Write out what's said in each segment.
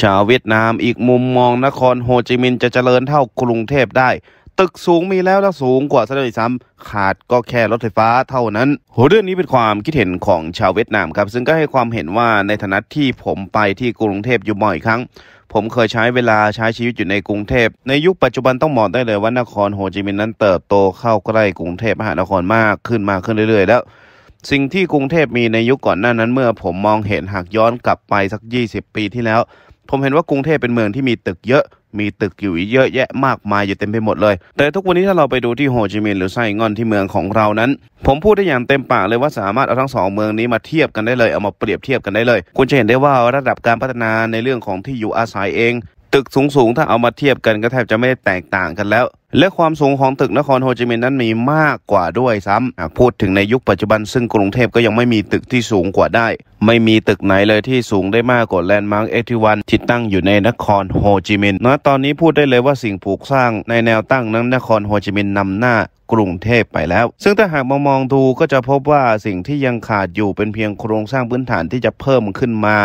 ชาวเวียดนามอีกมุมมองนครโฮจิมินห์จะเจริญเท่ากรุงเทพได้ ตึกสูงมีแล้วและสูงกว่าสะด้วซ้ำขาดก็แค่รถไฟฟ้าเท่านั้น โหเรื่องนี้เป็นความคิดเห็นของชาวเวียดนามครับ ซึ่งก็ให้ความเห็นว่าในฐานะที่ผมไปที่กรุงเทพอยู่บ่อยครั้ง ผมเคยใช้เวลาใช้ชีวิตอยู่ในกรุงเทพในยุคปัจจุบันต้องมองได้เลยว่านครโฮจิมินห์นั้นเติบโตเข้าใกล้กรุงเทพมหานครมากขึ้นมากขึ้นเรื่อยๆ แล้ว สิ่งที่กรุงเทพมีในยุคก่อนหน้านั้นเมื่อผมมองเห็นหากย้อนกลับไปสัก 20ปีที่แล้วผมเห็นว่ากรุงเทพเป็นเมืองที่มีตึกเยอะ มีตึกอยู่เยอะแยะมากมายอยู่เต็มไปหมดเลย แต่ทุกวันนี้ถ้าเราไปดูที่โฮจิมินห์หรือไซงอนที่เมืองของเรานั้น ผมพูดได้อย่างเต็มปากเลยว่าสามารถเอาทั้งสองเมืองนี้มาเทียบกันได้เลย เอามาเปรียบเทียบกันได้เลย คุณจะเห็นได้ว่าระดับการพัฒนาในเรื่องของที่อยู่อาศัยเอง ตึกสูงๆ ถ้าเอามาเทียบกัน ก็แทบจะไม่ได้แตกต่างกันแล้วและความสูงของตึกนครโฮจิมินห์นั้นมีมากกว่าด้วยซ้ำหากพูดถึงในยุคปัจจุบันซึ่งกรุงเทพก็ยังไม่มีตึกที่สูงกว่าได้ ไม่มีตึกไหนเลยที่สูงได้มากกว่าแลนด์มาร์กเอทิวันที่ตั้งอยู่ในนครโฮจิมินห์ณตอนนี้พูดได้เลยว่าสิ่งผูกสร้างในแนวตั้งนั้นนครโฮจิมินห์นำหน้ากรุงเทพไปแล้ว ซึ่งถ้าหากมามองดูก็จะพบว่าสิ่งที่ยังขาดอยู่เป็นเพียงโครงสร้างพื้นฐานที่จะเพิ่มขึ้นมา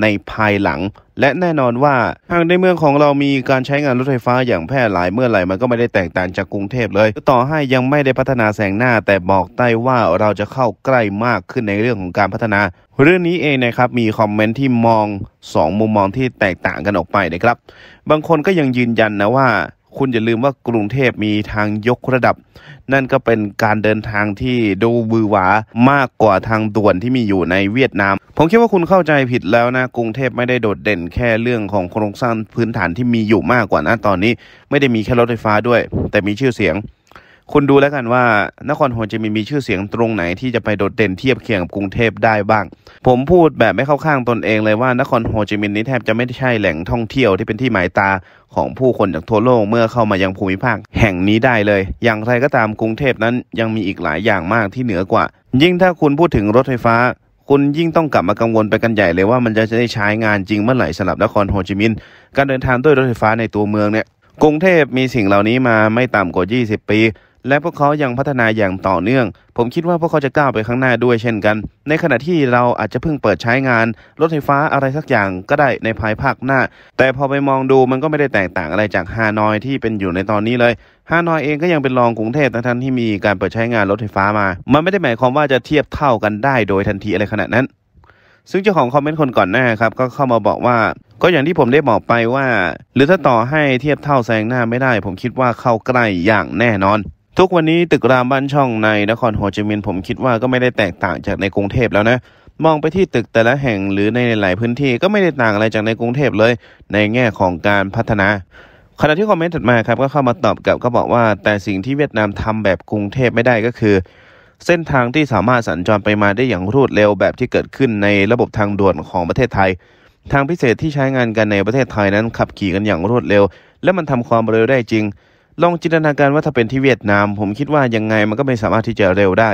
ในภายหลัง และแน่นอนว่าหากในเมืองของเรามีการใช้งานรถไฟฟ้าอย่างแพร่หลายเมื่อไหร่มันก็ไม่ได้แตกต่างจากกรุงเทพเลยต่อให้ยังไม่ได้พัฒนาแสงหน้าแต่บอกได้ว่าเราจะเข้าใกล้มากขึ้นในเรื่องของการพัฒนา เรื่องนี้เองนะครับมีคอมเมนต์ที่มอง 2 มุมมองที่แตกต่างกันออกไปนะครับ บางคนก็ยังยืนยันนะว่าคุณอย่าลืมว่ากรุงเทพมีทางยกระดับ นั่นก็เป็นการเดินทางที่ดูบือหวามากกว่าทางด่วนที่มีอยู่ในเวียดนาม ผมคิดว่าคุณเข้าใจผิดแล้วนะ กรุงเทพไม่ได้โดดเด่นแค่เรื่องของโครงสร้างพื้นฐานที่มีอยู่มากกว่านะตอนนี้ ไม่ได้มีแค่รถไฟฟ้าด้วย แต่มีชื่อเสียงคุณดูแล้วกันว่านครโฮจิมินห์มีชื่อเสียงตรงไหนที่จะไปโดดเด่นเทียบเคียงกับกรุงเทพได้บ้าง ผมพูดแบบไม่เข้าข้างตนเองเลยว่านครโฮจิมินห์นี้แทบจะไม่ใช่แหล่งท่องเที่ยวที่เป็นที่หมายตาของผู้คนจากทั่วโลกเมื่อเข้ามายังภูมิภาคแห่งนี้ได้เลย อย่างไรก็ตามกรุงเทพนั้นยังมีอีกหลายอย่างมากที่เหนือกว่า ยิ่งถ้าคุณพูดถึงรถไฟฟ้า คุณยิ่งต้องกลับมากังวลไปกันใหญ่เลยว่ามันจะได้ใช้งานจริงเมื่อไหร่สำหรับนครโฮจิมินห์การเดินทางด้วยรถไฟฟ้าในตัวเมืองเนี่ย กรุงเทพมีสิ่งเหล่านี้มาไม่ต่ำกว่า 20 ปีและพวกเขายังพัฒนาอย่างต่อเนื่อง ผมคิดว่าพวกเขาจะก้าวไปข้างหน้าด้วยเช่นกัน ในขณะที่เราอาจจะเพิ่งเปิดใช้งานรถไฟฟ้าอะไรสักอย่างก็ได้ในภายภาคหน้า แต่พอไปมองดูมันก็ไม่ได้แตกต่างอะไรจากฮานอยที่เป็นอยู่ในตอนนี้เลย ฮานอยเองก็ยังเป็นรองกรุงเทพทั้งที่มีการเปิดใช้งานรถไฟฟ้ามา มันไม่ได้หมายความว่าจะเทียบเท่ากันได้โดยทันทีอะไรขนาดนั้น ซึ่งเจ้าของคอมเมนต์คนก่อนหน้าครับก็เข้ามาบอกว่า ก็อย่างที่ผมได้บอกไปว่า หรือถ้าต่อให้เทียบเท่าแซงหน้าไม่ได้ ผมคิดว่าเข้าใกล้อย่างแน่นอนทุกวันนี้ตึกรามบ้านช่องในนครโฮจิมินห์ผมคิดว่าก็ไม่ได้แตกต่างจากในกรุงเทพแล้วนะ มองไปที่ตึกแต่ละแห่งหรือในหลายพื้นที่ ก็ไม่ได้ต่างอะไรจากในกรุงเทพเลย ในแง่ของการพัฒนา ขณะที่คอมเมนต์ถัดมาครับก็เข้ามาตอบกับก็บอกว่าแต่สิ่งที่เวียดนามทำแบบกรุงเทพไม่ได้ก็คือ เส้นทางที่สามารถสัญจรไปมาได้อย่างรวดเร็วแบบที่เกิดขึ้นในระบบทางด่วนของประเทศไทย ทางพิเศษที่ใช้งานกันในประเทศไทยนั้นขับขี่กันอย่างรวดเร็ว และมันทำความเร็วได้จริงลองจินตนาการว่าถ้าเป็นที่เวียดนาม ผมคิดว่ายังไงมันก็ไม่สามารถที่จะเร็วได้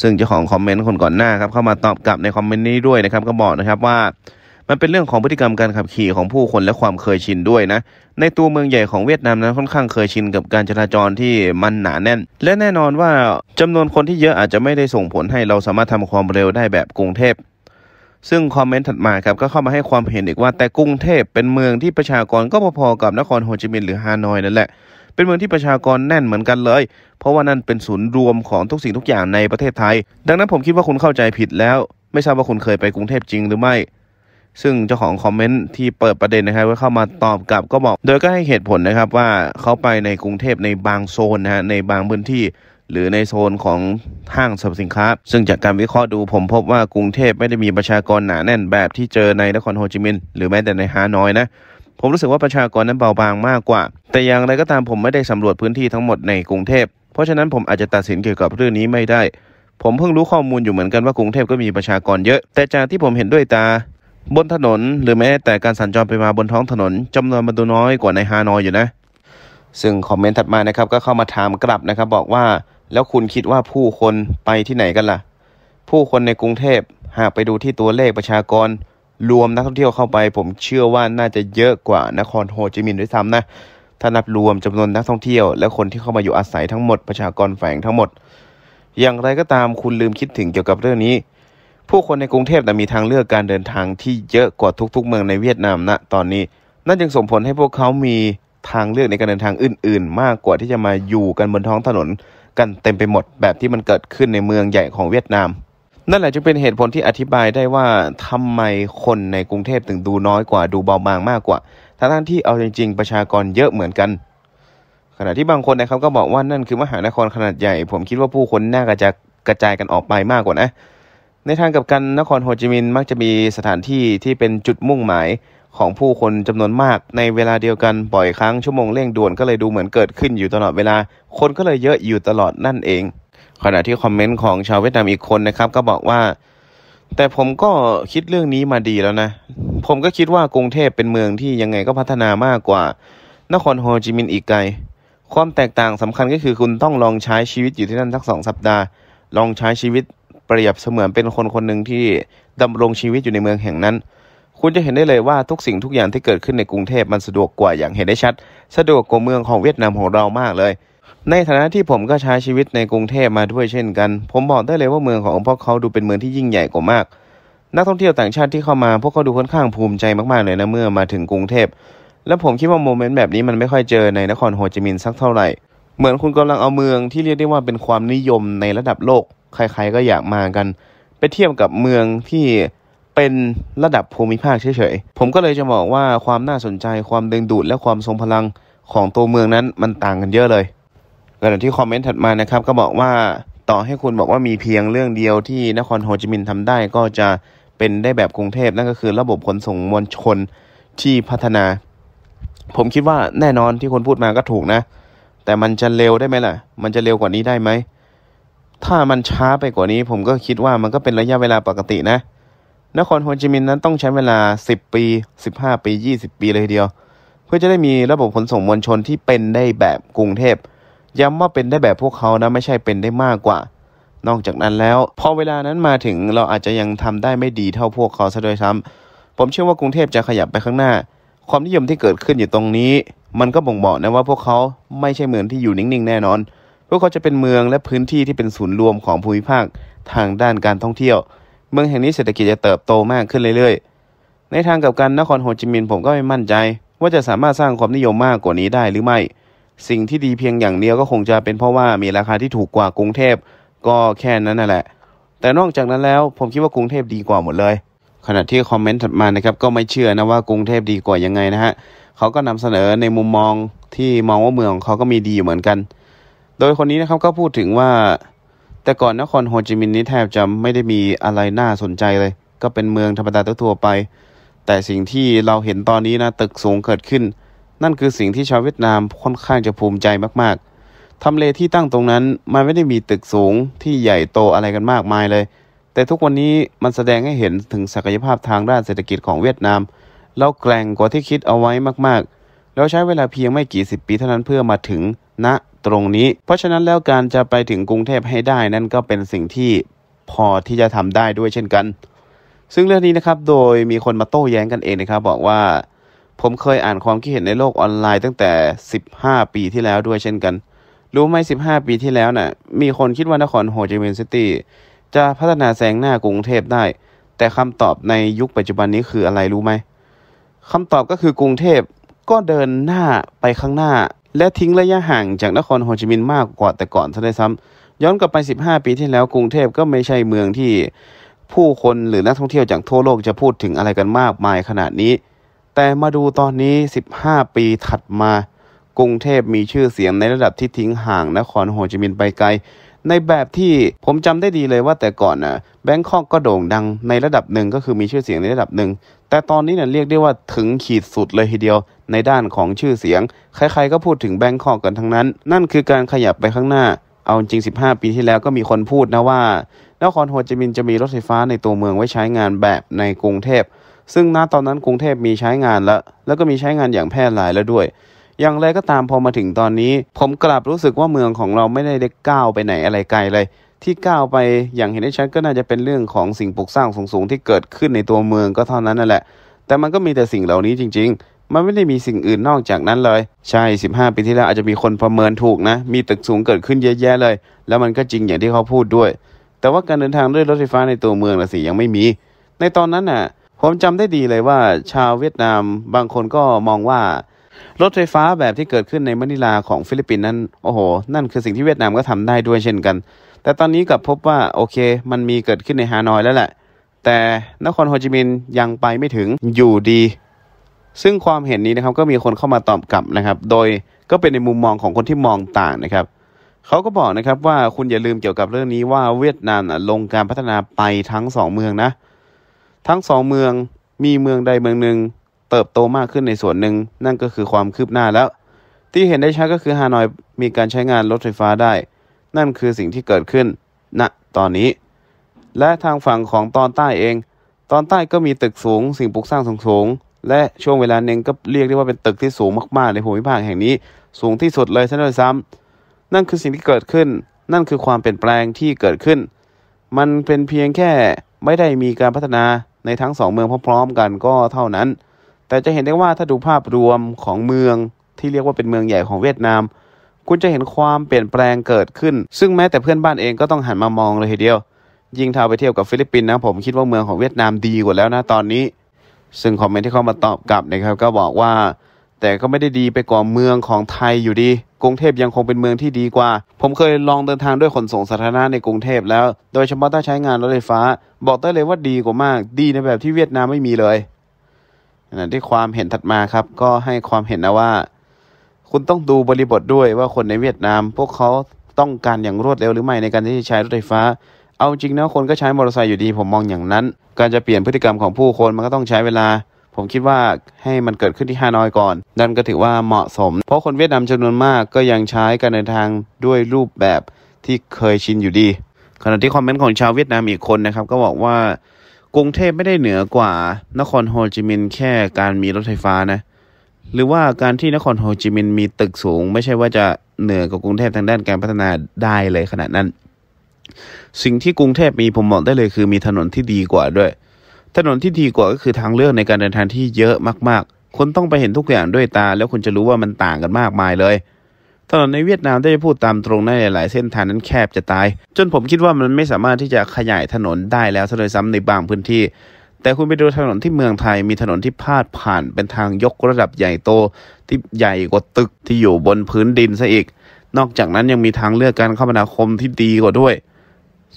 ซึ่งเจ้าของคอมเมนต์คนก่อนหน้าครับเข้ามาตอบกลับในคอมเมนต์นี้ด้วยนะครับก็บอกนะครับว่า มันเป็นเรื่องของพฤติกรรมการขับขี่ของผู้คนและความเคยชินด้วยนะ ในตัวเมืองใหญ่ของเวียดนามนั้นค่อนข้างเคยชินกับการจราจรที่มันหนาแน่น และแน่นอนว่าจำนวนคนที่เยอะอาจจะไม่ได้ส่งผลให้เราสามารถทำความเร็วได้แบบกรุงเทพซึ่งคอมเมนต์ถัดมาครับก็เข้ามาให้ความเห็นอีกว่าแต่กรุงเทพเป็นเมืองที่ประชากรก็พอๆกับนครโฮจิมินห์หรือฮานอยนั่นแหละเป็นเมืองที่ประชากรแน่นเหมือนกันเลย เพราะว่านั่นเป็นศูนย์รวมของทุกสิ่งทุกอย่างในประเทศไทย ดังนั้นผมคิดว่าคุณเข้าใจผิดแล้ว ไม่ทราบว่าคุณเคยไปกรุงเทพจริงหรือไม่ ซึ่งเจ้าของคอมเมนต์ที่เปิดประเด็นนะครับว่าเข้ามาตอบกลับก็บอก โดยก็ให้เหตุผลนะครับว่าเขาไปในกรุงเทพในบางโซนนะฮะในบางพื้นที่ หรือในโซนของห้างสรรพสินค้า ซึ่งจากการวิเคราะห์ดูผมพบว่ากรุงเทพไม่ได้มีประชากรหนาแน่นแบบที่เจอในนครโฮจิมินห์หรือแม้แต่ในฮานอยนะผมรู้สึกว่า ประชากรนั้นเบาบางมากกว่า แต่อย่างไรก็ตามผมไม่ได้สำรวจพื้นที่ทั้งหมดในกรุงเทพ เพราะฉะนั้นผมอาจจะตัดสินเกี่ยวกับเรื่องนี้ไม่ได้ ผมเพิ่งรู้ข้อมูลอยู่เหมือนกันว่ากรุงเทพก็มีประชากรเยอะ แต่จากที่ผมเห็นด้วยตา บนถนนหรือแม้แต่การสัญจรไปมาบนท้องถนนจำนวนมันดูน้อยกว่าในฮานอยอยู่นะ ซึ่งคอมเมนต์ถัดมานะครับก็เข้ามาถามกลับนะครับ บอกว่า แล้วคุณคิดว่าผู้คนไปที่ไหนกันล่ะผู้คนในกรุงเทพหากไปดูที่ตัวเลขประชากรรวมนักท่องเที่ยวเข้าไปผมเชื่อว่าน่าจะเยอะกว่านครโฮจิมินห์ด้วยซ้ำนะถ้านับรวมจำนวนนักท่องเที่ยวและคนที่เข้ามาอยู่อาศัยทั้งหมดประชากรแฝงทั้งหมดอย่างไรก็ตามคุณลืมคิดถึงเกี่ยวกับเรื่องนี้ ผู้คนในกรุงเทพแต่มีทางเลือกการเดินทางที่เยอะกว่าทุก ๆเมืองในเวียดนามนะตอนนี้นั่นจึงส่งผลให้พวกเขามีทางเลือกในการเดินทางอื่นๆ มากกว่าที่จะมาอยู่กันบนท้องถนน กันเต็มไปหมดแบบที่มันเกิดขึ้นในเมืองใหญ่ของเวียดนามนั่นแหละจึงเป็นเหตุผลที่อธิบายได้ว่าทำไมคนในกรุงเทพถึงดูน้อยกว่าดูเบาบางมากกว่าทั้งที่เอาจริง ๆ ประชากรเยอะเหมือนกัน ขณะที่บางคนนะครับก็บอกว่านั่นคือมหานครขนาดใหญ่ ผมคิดว่าผู้คนน่าจะกระจายกันออกไปมากกว่านะ ในทางกับกันนครโฮจิมินห์มักจะมีสถานที่ที่เป็นจุดมุ่งหมายของผู้คนจำนวนมากในเวลาเดียวกันบ่อยครั้งชั่วโมงเร่งด่วนก็เลยดูเหมือนเกิดขึ้นอยู่ตลอดเวลา คนก็เลยเยอะอยู่ตลอดนั่นเองขณะที่คอมเมนต์ของชาวเวียดนามอีกคนนะครับก็บอกว่า แต่ผมก็คิดเรื่องนี้มาดีแล้วนะ ผมก็คิดว่ากรุงเทพเป็นเมืองที่ยังไงก็พัฒนามากกว่านครโฮจิมินห์อีกไกลความแตกต่างสำคัญก็คือคุณต้องลองใช้ชีวิตอยู่ที่นั่นสักสองสัปดาห์ ลองใช้ชีวิตเปรียบเสมือนเป็นคนคนหนึ่งที่ดำรงชีวิตอยู่ในเมืองแห่งนั้น คุณจะเห็นได้เลยว่าทุกสิ่งทุกอย่างที่เกิดขึ้นในกรุงเทพมันสะดวกกว่าอย่างเห็นได้ชัด สะดวกกว่าเมืองของเวียดนามของเรามากเลยในฐานะที่ผมก็ใช้ชีวิตในกรุงเทพมาด้วยเช่นกัน ผมบอกได้เลยว่าเมืองของพวกเขาดูเป็นเมืองที่ยิ่งใหญ่กว่ามาก นักท่องเที่ยวต่างชาติที่เข้ามาพวกเขาดูค่อนข้างภูมิใจมากๆเลยนะ เมื่อมาถึงกรุงเทพ และผมคิดว่าโมเมนต์แบบนี้ มันไม่ค่อยเจอในนครโฮจิมินห์สักเท่าไหร่ เหมือนคุณกำลังเอาเมืองที่เรียกได้ว่าเป็นความนิยมในระดับโลก ใครๆก็อยากมากัน ไปเทียบกับเมืองที่เป็นระดับภูมิภาคเฉยๆ ผมก็เลยจะบอกว่าความน่าสนใจ ความดึงดูดและความทรงพลังของตัวเมืองนั้นมันต่างกันเยอะเลยขณะที่คอมเมนต์ถัดมานะครับก็บอกว่าต่อให้คุณบอกว่ามีเพียงเรื่องเดียวที่นครโฮจิมินห์ทำได้ก็จะเป็นได้แบบกรุงเทพนั่นก็คือระบบขนส่งมวลชนที่พัฒนา ผมคิดว่าแน่นอนที่คนพูดมาก็ถูกนะแต่มันจะเร็วได้ไหมล่ะ มันจะเร็วกว่านี้ได้ไหม ถ้ามันช้าไปกว่านี้ ผมก็คิดว่ามันก็เป็นระยะเวลาปกตินะ นครโฮจิมินห์นั้นต้องใช้เวลา 10 ปี 15ปี20 ปีเลยทีเดียว เพื่อจะได้มีระบบขนส่งมวลชนที่เป็นได้แบบกรุงเทพย้ำว่าเป็นได้แบบพวกเขานะไม่ใช่เป็นได้มากกว่า นอกจากนั้นแล้ว พอเวลานั้นมาถึงเราอาจจะยังทำได้ไม่ดีเท่าพวกเขาซะด้วยซ้ำ ผมเชื่อว่ากรุงเทพจะขยับไปข้างหน้า ความนิยมที่เกิดขึ้นอยู่ตรงนี้ มันก็บ่งบอกนะว่าพวกเขาไม่ใช่เหมือนที่อยู่นิ่งๆแน่นอน พวกเขาจะเป็นเมืองและพื้นที่ ที่เป็นศูนย์รวมของภูมิภาคทางด้านการท่องเที่ยวเมืองแห่งนี้เศรษฐกิจจะเติบโตมากขึ้นเรื่อยๆ ในทางกับกันนครโฮจิมินห์ผมก็ไม่มั่นใจ ว่าจะสามารถสร้างความนิยมมากกว่านี้ได้หรือไม่สิ่งที่ดีเพียงอย่างเดียวก็คงจะเป็นเพราะว่ามีราคาที่ถูกกว่ากรุงเทพก็แค่นั้นนั่นแหละ แต่นอกจากนั้น แล้ว ผมคิดว่ากรุงเทพดีกว่าหมดเลยขณะที่คอมเมนต์ถัดมานะครับก็ไม่เชื่อนะว่ากรุงเทพดีกว่ายังไงนะฮะเขาก็นำเสนอในมุมมองที่มองว่าเมืองเขาก็มีดีอยู่เหมือนกัน โดยคนนี้นะครับก็พูดถึงว่า แต่ก่อนนครโฮจิมินห์นี่แทบจะไม่ได้มีอะไรน่าสนใจเลยก็เป็นเมืองธรรมดาทั่วไป แต่สิ่งที่เราเห็นตอนนี้นะตึกสูงเกิดขึ้นนั่นคือสิ่งที่ชาวเวียดนามค่อนข้างจะภูมิใจมาก ๆ ทำเลที่ตั้งตรงนั้น มันไม่ได้มีตึกสูงที่ใหญ่โตอะไรกันมากมายเลย แต่ทุกวันนี้มันแสดงให้เห็นถึงศักยภาพทางด้านเศรษฐกิจของเวียดนามเราแกร่งกว่าที่คิดเอาไว้มากๆ แล้วใช้เวลาเพียงไม่กี่สิบปีเท่านั้นเพื่อมาถึงณนะตรงนี้ เพราะฉะนั้นแล้วการจะไปถึงกรุงเทพให้ได้นั่นก็เป็นสิ่งที่พอที่จะทำได้ด้วยเช่นกัน ซึ่งเรื่องนี้นะครับโดยมีคนมาโต้แย้งกันเองนะครับบอกว่าผมเคยอ่านความคิดเห็นในโลกออนไลน์ตั้งแต่ 15 ปีที่แล้วด้วยเช่นกัน รู้ไหม 15 ปีที่แล้วนะ่ะ มีคนคิดว่านครโฮจิมินห์ซิตี้จะพัฒนาแซงหน้ากรุงเทพได้ แต่คำตอบในยุคปัจจุบันนี้คืออะไรรู้ไหมคำตอบก็คือกรุงเทพก็เดินหน้าไปข้างหน้า และทิ้งระยะห่างจากนครโฮจิมินห์มากกว่าแต่ก่อนซะด้วยซ้ำย้อนกลับไป 15 ปีที่แล้วกรุงเทพก็ไม่ใช่เมืองที่ ผู้คนหรือนักท่องเที่ยวจากทั่วโลกจะพูดถึงอะไรกันมากมายขนาดนี้แต่มาดูตอนนี้ 15 ปีถัดมา กรุงเทพมีชื่อเสียงในระดับที่ทิ้งห่างนครโฮจิมินห์ไปไกล ในแบบที่ผมจำได้ดีเลยว่าแต่ก่อนนะแบงคอกก็โด่งดังในระดับหนึ่งก็คือมีชื่อเสียงในระดับหนึ่ง แต่ตอนนี้เนี่ยเรียกได้ว่าถึงขีดสุดเลยทีเดียวในด้านของชื่อเสียง ใครๆก็พูดถึงแบงคอกกันทั้งนั้น นั่นคือการขยับไปข้างหน้า เอาจริง 15 ปีที่แล้วก็มีคนพูดนะว่า นครโฮจิมินห์จะมีรถไฟฟ้าในตัวเมืองไว้ใช้งานแบบในกรุงเทพซึ่งณตอนนั้นกรุงเทพมีใช้งานแล้ว แล้วก็มีใช้งานอย่างแพร่หลายแล้วด้วย อย่างไรก็ตามพอมาถึงตอนนี้ ผมกลับรู้สึกว่าเมืองของเราไม่ได้ดก้าวไปไหนอะไรไกลเลย ที่ก้าวไปอย่างเห็นได้ชัดก็น่าจะเป็นเรื่องของสิ่งปลูกสร้างสูงๆ ที่เกิดขึ้นในตัวเมืองก็เท่านั้นนั่นแหละ แต่มันก็มีแต่สิ่งเหล่านี้จริง ๆ มันไม่ได้มีสิ่งอื่นนอกจากนั้นเลย ใช่15ปีที่แล้วอาจจะมีคนประเมินถูกนะ มีตึกสูงเกิดขึ้นเยอะแยะเลย แล้วมันก็จริงอย่างที่เขาพูดด้วย แต่ว่าการเดินทางด้วยรถไฟฟ้าในตัวเมืองละสิยังไม่มี ในตอนนั้นน่ะผมจำได้ดีเลยว่าชาวเวียดนามบางคนก็มองว่ารถไฟฟ้าแบบที่เกิดขึ้นในมะนิลาของฟิลิปปินส์นั้นโอ้โหนั่นคือสิ่งที่เวียดนามก็ทำได้ด้วยเช่นกัน แต่ตอนนี้กลับพบว่าโอเคมันมีเกิดขึ้นในฮานอยแล้วแหละ แต่นครโฮจิมินห์ยังไปไม่ถึงอยู่ดี ซึ่งความเห็นนี้นะครับก็มีคนเข้ามาตอบกลับนะครับ โดยก็เป็นในมุมมองของคนที่มองต่างนะครับเขาก็บอกนะครับว่าคุณอย่าลืมเกี่ยวกับเรื่องนี้ว่าเวียดนามลงการพัฒนาไปทั้งสองเมืองนะทั้งสองเมืองมีเมืองใดเมืองหนึ่งเติบโตมากขึ้นในส่วนหนึ่ง นั่นก็คือความคืบหน้าแล้ว ที่เห็นได้ชัดก็คือฮานอยมีการใช้งานรถไฟฟ้าได้ นั่นคือสิ่งที่เกิดขึ้นณนะตอนนี้ และทางฝั่งของตอนใต้เอง ตอนใต้ก็มีตึกสูง สิ่งปลูกสร้างสูงสง และช่วงเวลาหนึ่งก็เรียกได้ว่าเป็นตึกที่สูงมาก ๆในภูมิภาคแห่งนี้ สูงที่สุดเลยซะด้วยซ้ำนั่นคือสิ่งที่เกิดขึ้น นั่นคือความเปลี่ยนแปลงที่เกิดขึ้น มันเป็นเพียงแค่ไม่ได้มีการพัฒนาในทั้งสองเมืองพร้อมๆกันก็เท่านั้น แต่จะเห็นได้ว่าถ้าดูภาพรวมของเมืองที่เรียกว่าเป็นเมืองใหญ่ของเวียดนามคุณจะเห็นความเปลี่ยนแปลงเกิดขึ้น ซึ่งแม้แต่เพื่อนบ้านเองก็ต้องหันมามองเลยทีเดียว ยิ่งท้าไปเทียบกับฟิลิปปินส์นะผมคิดว่าเมืองของเวียดนามดีกว่าแล้วนะตอนนี้ ซึ่งคอมเมนต์ที่เข้ามาตอบกลับนะครับ ก็บอกว่าแต่ก็ไม่ได้ดีไปกว่าเมืองของไทยอยู่ดีกรุงเทพยังคงเป็นเมืองที่ดีกว่า ผมเคยลองเดินทางด้วยขนส่งสาธารณะในกรุงเทพแล้ว โดยเฉพาะถ้าใช้งานรถไฟฟ้า บอกได้เลยว่าดีกว่ามาก ดีในแบบที่เวียดนามไม่มีเลยนั่นที่ความเห็นถัดมาครับ ก็ให้ความเห็นนะว่า คุณต้องดูบริบทด้วยว่าคนในเวียดนาม พวกเขาต้องการอย่างรวดเร็วหรือไม่ในการที่จะใช้รถไฟฟ้า เอาจริงนะคนก็ใช้มอเตอร์ไซค์อยู่ดีผมมองอย่างนั้น การจะเปลี่ยนพฤติกรรมของผู้คนมันก็ต้องใช้เวลาผมคิดว่าให้มันเกิดขึ้นที่ฮานอยก่อนนั่นก็ถือว่าเหมาะสม เพราะคนเวียดนามจำนวนมากก็ยังใช้การเดินทางด้วยรูปแบบที่เคยชินอยู่ดี ขณะที่คอมเมนต์ของชาวเวียดนามอีกคนนะครับก็บอกว่ากรุงเทพไม่ได้เหนือกว่านครโฮจิมินห์แค่การมีรถไฟฟ้านะ หรือว่าการที่นครโฮจิมินห์มีตึกสูง ไม่ใช่ว่าจะเหนือกว่ากรุงเทพทางด้านการพัฒนาได้เลยขนาดนั้น สิ่งที่กรุงเทพมีผมบอกได้เลยคือมีถนนที่ดีกว่าด้วยถนนที่ดีกว่าก็คือทางเลือกในการเดินทางที่เยอะมาก ๆคุณต้องไปเห็นทุกอย่างด้วยตาแล้วคุณจะรู้ว่ามันต่างกันมากมายเลย ถนนในเวียดนามได้พูดตามตรงในหลายเส้นทางนั้นแคบจะตาย จนผมคิดว่ามันไม่สามารถที่จะขยายถนนได้แล้วซะเลยซ้ำในบางพื้นที่ แต่คุณไปดูถนนที่เมืองไทยมีถนนที่พาดผ่านเป็นทางยกระดับใหญ่โต ที่ใหญ่กว่าตึกที่อยู่บนพื้นดินซะอีก นอกจากนั้นยังมีทางเลือกการคมนาคมที่ดีกว่าด้วย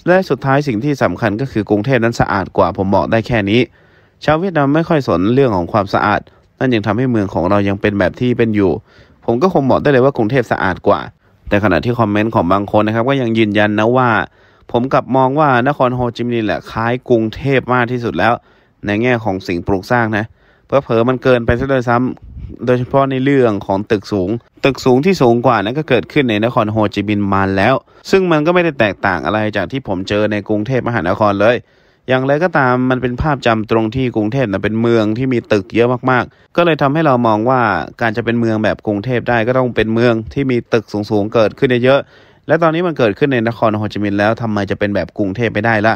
และสุดท้ายสิ่งที่สำคัญก็คือกรุงเทพนั้นสะอาดกว่า ผมบอกได้แค่นี้ ชาวเวียดนามไม่ค่อยสนเรื่องของความสะอาดนั่นยังทำให้เมืองของเรายังเป็นแบบที่เป็นอยู่ ผมก็คงบอกได้เลยว่ากรุงเทพสะอาดกว่า แต่ขณะที่คอมเมนต์ของบางคนนะครับก็ยังยืนยันนะว่า ผมกลับมองว่านครโฮจิมินห์แหละคล้ายกรุงเทพมากที่สุดแล้ว ในแง่ของสิ่งปลูกสร้างนะเพื่อเผอมันเกินไปซะด้วยซ้ำโดยเฉพาะในเรื่องของตึกสูง ตึกสูงที่สูงกว่านั้นก็เกิดขึ้นในนครโฮจิมินห์มาแล้ว ซึ่งมันก็ไม่ได้แตกต่างอะไรจากที่ผมเจอในกรุงเทพมหานครเลย อย่างไรก็ตามมันเป็นภาพจำตรงที่กรุงเทพนะเป็นเมืองที่มีตึกเยอะมากๆ ก็เลยทำให้เรามองว่าการจะเป็นเมืองแบบกรุงเทพได้ก็ต้องเป็นเมืองที่มีตึกสูงๆเกิดขึ้นเยอะ และตอนนี้มันเกิดขึ้นในนครโฮจิมินห์แล้ว ทำไมจะเป็นแบบกรุงเทพไม่ได้ล่ะ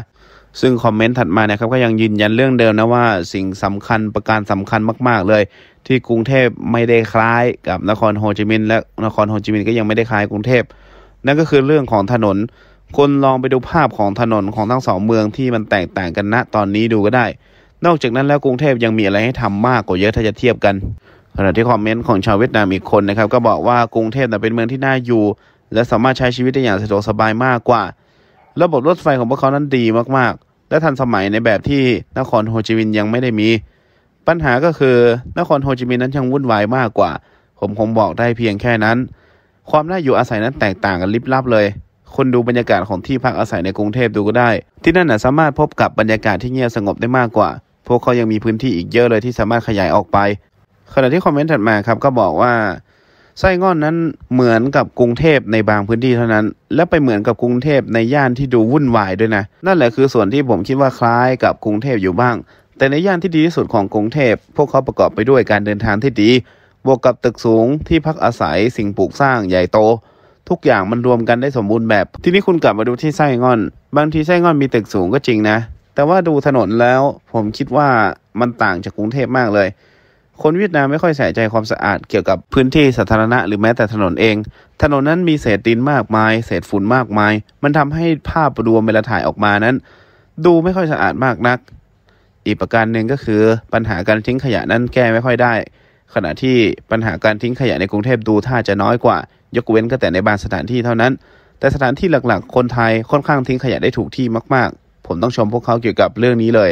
ซึ่งคอมเมนต์ถัดมาเนี่ยครับก็ยังยืนยันเรื่องเดิมนะว่าสิ่งสำคัญประการสำคัญมากๆเลย ที่กรุงเทพไม่ได้คล้ายกับนครโฮจิมินห์และนครโฮจิมินห์ก็ยังไม่ได้คล้ายกรุงเทพ นั่นก็คือเรื่องของถนน คนลองไปดูภาพของถนนของทั้งสองเมืองที่มันแตกต่างกันณตอนนี้ดูก็ได้ นอกจากนั้นแล้วกรุงเทพยังมีอะไรให้ทำมากกว่าเยอะถ้าจะเทียบกันขณะที่คอมเมนต์ของชาวเวียดนามอีกคนนะครับ ก็บอกว่ากรุงเทพเป็นเมืองที่น่าอยู่ และสามารถใช้ชีวิตได้อย่างสะดวกสบายมากกว่าระบบรถไฟของพวกเขานั้นดีมากๆ และทันสมัยในแบบที่นครโฮจิมินห์ยังไม่ได้มี ปัญหาก็คือนครโฮจิมินห์นั้นช่างวุ่นวายมากกว่า ผมคงบอกได้เพียงแค่นั้น ความน่าอยู่อาศัยนั้นแตกต่างกันลิบลับเลย คนดูบรรยากาศของที่พักอาศัยในกรุงเทพดูก็ได้ ที่นั่นสามารถพบกับบรรยากาศที่เงียบสงบได้มากกว่า พวกเขายังมีพื้นที่อีกเยอะเลยที่สามารถขยายออกไป ขณะที่คอมเมนต์ถัดมาครับก็บอกว่าไส้งอนนั้นเหมือนกับกรุงเทพในบางพื้นที่เท่านั้น และไปเหมือนกับกรุงเทพในย่านที่ดูวุ่นวายด้วยนะ นั่นแหละคือส่วนที่ผมคิดว่าคล้ายกับกรุงเทพอยู่บ้าง แต่ในย่านที่ดีที่สุดของกรุงเทพพวกเขาประกอบไปด้วยการเดินทางที่ดี บวกกับตึกสูงที่พักอาศัยสิ่งปลูกสร้างใหญ่โต ทุกอย่างมันรวมกันได้สมบูรณ์แบบทีนี้คุณกลับมาดูที่ไส้งอน บางทีไส้งอนมีตึกสูงก็จริงนะ แต่ว่าดูถนนแล้วผมคิดว่ามันต่างจากกรุงเทพมากเลยคนเวียดนามไม่ค่อยใส่ใจความสะอาด เกี่ยวกับพื้นที่สาธารณะหรือแม้แต่ถนนเอง ถนนนั้นมีเศษดินมากมาย เศษฝุ่นมากมาย มันทำให้ภาพรวมเวลาถ่ายออกมานั้น ดูไม่ค่อยสะอาดมากนัก อีกประการหนึ่งก็คือ ปัญหาการทิ้งขยะนั้นแก้ไม่ค่อยได้ ขณะที่ปัญหาการทิ้งขยะในกรุงเทพดูท่าจะน้อยกว่า ยกเว้นก็แต่ในบางสถานที่เท่านั้น แต่สถานที่หลักๆ คนไทยค่อนข้างทิ้งขยะได้ถูกที่มากๆ ผมต้องชมพวกเขาเกี่ยวกับเรื่องนี้เลย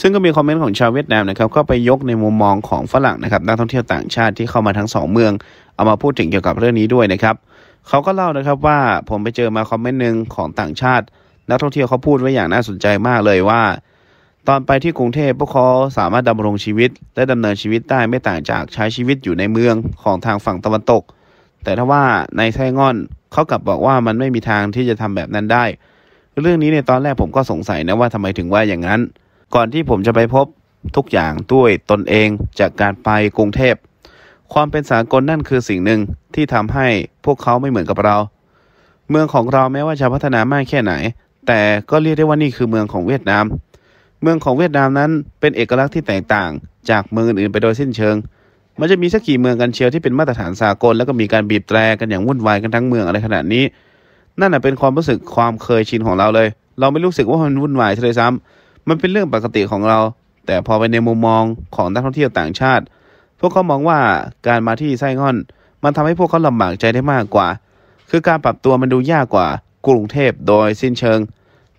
ซึ่งก็มีคอมเมนต์ของชาวเวียดนามนะครับก็ไปยกในมุมมองของฝรั่งนะครับ นักท่องเที่ยวต่างชาติที่เข้ามาทั้งสองเมือง เอามาพูดถึงเกี่ยวกับเรื่องนี้ด้วยนะครับเขาก็เล่านะครับว่า ผมไปเจอมาคอมเมนต์หนึ่งของต่างชาติ นักท่องเที่ยวเขาพูดไว้อย่างน่าสนใจมากเลยว่า ตอนไปที่กรุงเทพพวกเขาสามารถดำรงชีวิตและดำเนินชีวิตได้ไม่ต่างจากใช้ชีวิตอยู่ในเมืองของทางฝั่งตะวันตก แต่ถ้าว่าในไท้งอนเขากลับบอกว่ามันไม่มีทางที่จะทำแบบนั้นได้ เรื่องนี้ในตอนแรกผมก็สงสัยนะว่าทำไมถึงว่าอย่างนั้นก่อนที่ผมจะไปพบ ทุกอย่างด้วยตนเองจากการไปกรุงเทพ ความเป็นสากลนั่นคือสิ่งหนึ่งที่ทำให้พวกเขาไม่เหมือนกับเรา เมืองของเราแม้ว่าจะพัฒนามากแค่ไหน แต่ก็เรียกได้ว่านี่คือเมืองของเวียดนาม เมืองของเวียดนามนั้นเป็นเอกลักษณ์ที่แตกต่าง จากเมืองอื่นๆไปโดยสิ้นเชิง มันจะมีสักกี่เมืองกันเชียวที่เป็นมาตรฐานสากลแล้วก็มีการบีบแตรกันอย่างวุ่นวายกันทั้งเมืองอะไรขนาดนี้ นั่นแหะเป็นความรู้สึกความเคยชินของเราเลย เราไม่รู้สึกว่ามันวุ่นวายเลยซ้ำมันเป็นเรื่องปกติของเราแต่พอไปในมุมมองของนักท่องเที่ยวต่างชาติ พวกเขามองว่าการมาที่ไส้งอนมันทำให้พวกเขาลำบากใจได้มากกว่า คือการปรับตัวมันดูยากกว่า กรุงเทพโดยสิ้นเชิง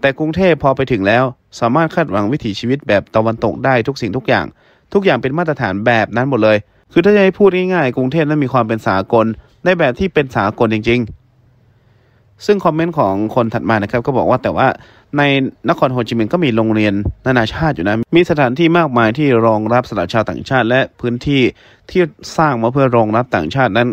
แต่กรุงเทพพอไปถึงแล้วสามารถคาดหวังวิถีชีวิตแบบตะวันตกได้ทุกสิ่งทุกอย่าง ทุกอย่างเป็นมาตรฐานแบบนั้นหมดเลย คือถ้าจะให้พูดง่ายๆ กรุงเทพนั้นมีความเป็นสากลในแบบที่เป็นสากลจริง ๆซึ่งคอมเมนต์ของคนถัดมานะครับ ก็บอกว่าแต่ว่าในนครโฮจิมินห์ก็มีโรงเรียนนานาชาติอยู่นะ มีสถานที่มากมายที่รองรับสำหรับชาวต่างชาติ และพื้นที่ที่สร้างมาเพื่อรองรับต่างชาตินั้น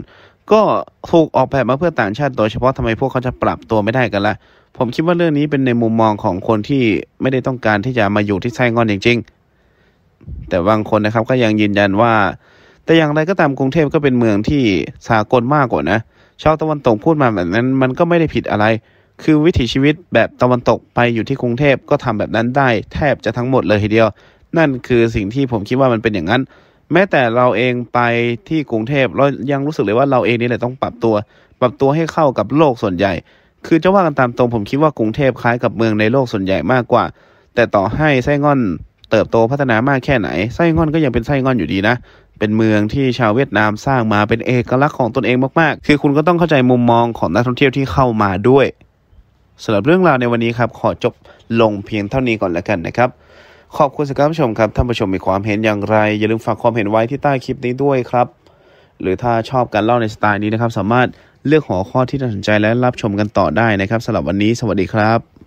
ก็ถูกออกแบบมาเพื่อต่างชาติ โดยเฉพาะทำไมพวกเขาจะปรับตัวไม่ได้กันละ่ะผมคิดว่าเรื่องนี้เป็นในมุมมองของคนที่ไม่ได้ต้องการที่จะมาอยู่ที่ไซงอนจริง ๆ แต่บางคนนะครับก็ยังยืนยันว่าแต่อย่างไรก็ตามกรุงเทพก็เป็นเมืองที่สากลมากกว่านะชาวตะวันตกพูดมาแบบนั้นมันก็ไม่ได้ผิดอะไร คือวิถีชีวิตแบบตะวันตกไปอยู่ที่กรุงเทพก็ทำแบบนั้นได้แทบจะทั้งหมดเลยทีเดียว นั่นคือสิ่งที่ผมคิดว่ามันเป็นอย่างนั้น แม้แต่เราเองไปที่กรุงเทพเรายังรู้สึกเลยว่าเราเองนี่แหละต้องปรับตัว ปรับตัวให้เข้ากับโลกส่วนใหญ่ คือจะว่ากันตามตรงผมคิดว่ากรุงเทพคล้ายกับเมืองในโลกส่วนใหญ่มากกว่า แต่ต่อให้ไส้งอนเติบโตพัฒนามากแค่ไหน ไส้งอนก็ยังเป็นไส้งอนอยู่ดีนะเป็นเมืองที่ชาวเวียดนามสร้างมาเป็นเอกลักษณ์ของตนเองมาก ๆ คือคุณก็ต้องเข้าใจมุมมองของนักท่องเที่ยวที่เข้ามาด้วยสำหรับเรื่องราวในวันนี้ครับ ขอจบลงเพียงเท่านี้ก่อนแล้วกันนะครับ ขอบคุณสำหรับผู้ชมครับท่านผู้ชมมีความเห็นอย่างไรอย่าลืมฝากความเห็นไว้ที่ใต้คลิปนี้ด้วยครับ หรือถ้าชอบการเล่าในสไตล์นี้นะครับ สามารถเลือกหัวข้อที่น่าสนใจและรับชมกันต่อได้นะครับสำหรับวันนี้สวัสดีครับ